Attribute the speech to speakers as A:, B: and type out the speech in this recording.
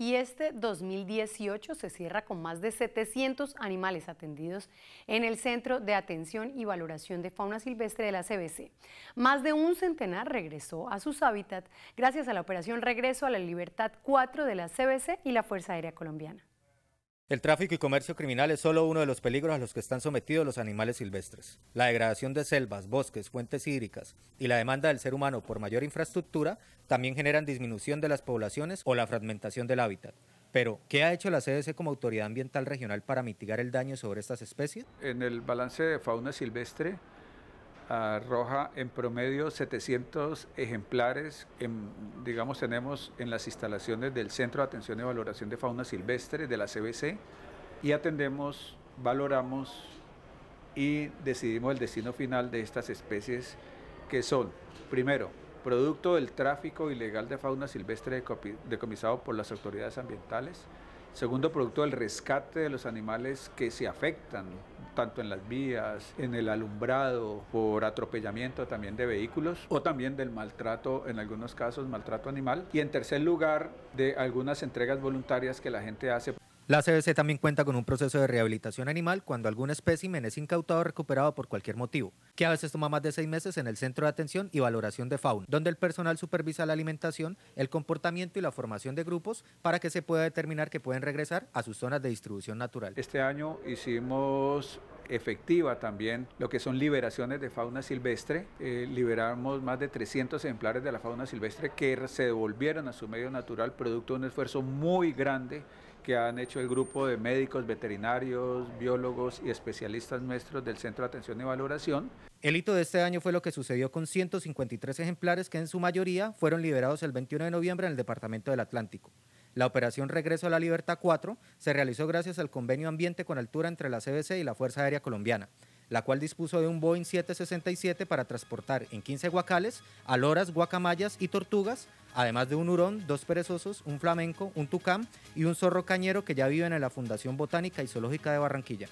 A: y este 2018 se cierra con más de 700 animales atendidos en el Centro de Atención y Valoración de Fauna Silvestre de la CBC. Más de un centenar regresó a sus hábitats gracias a la operación Regreso a la Libertad 4 de la CBC y la Fuerza Aérea Colombiana.
B: El tráfico y comercio criminal es solo uno de los peligros a los que están sometidos los animales silvestres. La degradación de selvas, bosques, fuentes hídricas y la demanda del ser humano por mayor infraestructura también generan disminución de las poblaciones o la fragmentación del hábitat. Pero, ¿qué ha hecho la CDC como autoridad ambiental regional para mitigar el daño sobre estas especies?
C: En el balance de fauna silvestre, arroja en promedio 700 ejemplares, digamos tenemos en las instalaciones del Centro de Atención y Valoración de Fauna Silvestre de la CBC y atendemos, valoramos y decidimos el destino final de estas especies que son, primero, producto del tráfico ilegal de fauna silvestre decomisado por las autoridades ambientales, Segundo, producto del rescate de los animales que se afectan, tanto en las vías, en el alumbrado, por atropellamiento también de vehículos o también del maltrato, en algunos casos, maltrato animal. Y en tercer lugar, de algunas entregas voluntarias que la gente hace.
B: La CBC también cuenta con un proceso de rehabilitación animal cuando algún espécimen es incautado o recuperado por cualquier motivo, que a veces toma más de seis meses en el Centro de Atención y Valoración de Fauna, donde el personal supervisa la alimentación, el comportamiento y la formación de grupos para que se pueda determinar que pueden regresar a sus zonas de distribución natural.
C: Este año hicimos efectiva también lo que son liberaciones de fauna silvestre. Eh, liberamos más de 300 ejemplares de la fauna silvestre que se devolvieron a su medio natural producto de un esfuerzo muy grande que han hecho el grupo de médicos, veterinarios, biólogos y
B: especialistas
C: nuestros del Centro de Atención y Valoración.
B: El hito de este año fue lo que sucedió con 153 ejemplares que en su mayoría fueron liberados el 21 de noviembre en el Departamento del Atlántico. La operación Regreso a la Libertad 4 se realizó gracias al convenio ambiente con altura entre la CBC y la Fuerza Aérea Colombiana la cual dispuso de un Boeing 767 para transportar en 15 guacales aloras, guacamayas y tortugas, además de un hurón, dos perezosos, un flamenco, un tucán y un zorro cañero que ya viven en la Fundación Botánica y Zoológica de Barranquilla.